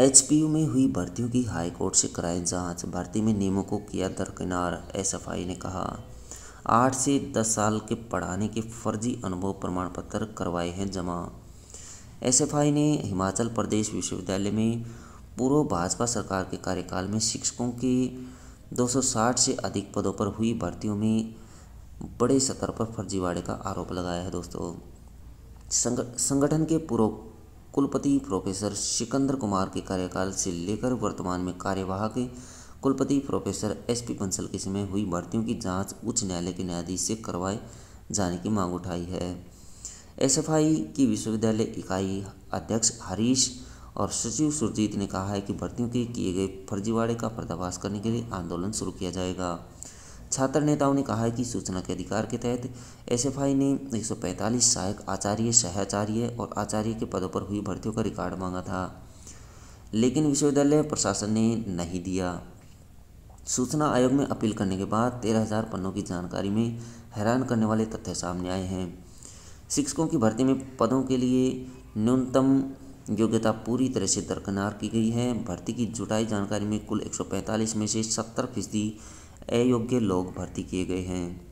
HPU में हुई भर्तियों की हाई कोर्ट से कराई जांच भर्ती में नियमों को किया दरकिनार एसएफआई ने कहा आठ से दस साल के पढ़ाने के फर्जी अनुभव प्रमाण पत्र करवाए हैं जमा एसएफआई ने हिमाचल प्रदेश विश्वविद्यालय में पूर्व भाजपा सरकार के कार्यकाल में शिक्षकों के 260 से अधिक पदों पर हुई भर्तियों में बड़े स्तर पर फर्जीवाड़े का आरोप लगाया है दोस्तों संगठन के पूर्व कुलपति प्रोफेसर सिकंदर कुमार के कार्यकाल से लेकर वर्तमान में कार्यवाहक कुलपति प्रोफेसर एस पी बंसल के समय हुई भर्तियों की जांच उच्च न्यायालय के न्यायाधीश से करवाए जाने की मांग उठाई है एसएफआई की विश्वविद्यालय इकाई अध्यक्ष हरीश और सचिव सुरजीत ने कहा है कि भर्तियों के किए गए फर्जीवाड़े का पर्दाफाश करने के लिए आंदोलन शुरू किया जाएगा छात्र नेताओं ने कहा है कि सूचना के अधिकार के तहत एसएफआई ने 145 सहायक आचार्य सहाचार्य और आचार्य के पदों पर हुई भर्तियों का रिकॉर्ड मांगा था लेकिन विश्वविद्यालय प्रशासन ने नहीं दिया सूचना आयोग में अपील करने के बाद तेरह हज़ार पन्नों की जानकारी में हैरान करने वाले तथ्य सामने आए हैं शिक्षकों की भर्ती में पदों के लिए न्यूनतम योग्यता पूरी तरह से दरकिनार की गई है भर्ती की जुटाई जानकारी में कुल 145 में से 70 फीसदी अयोग्य लोग भर्ती किए गए हैं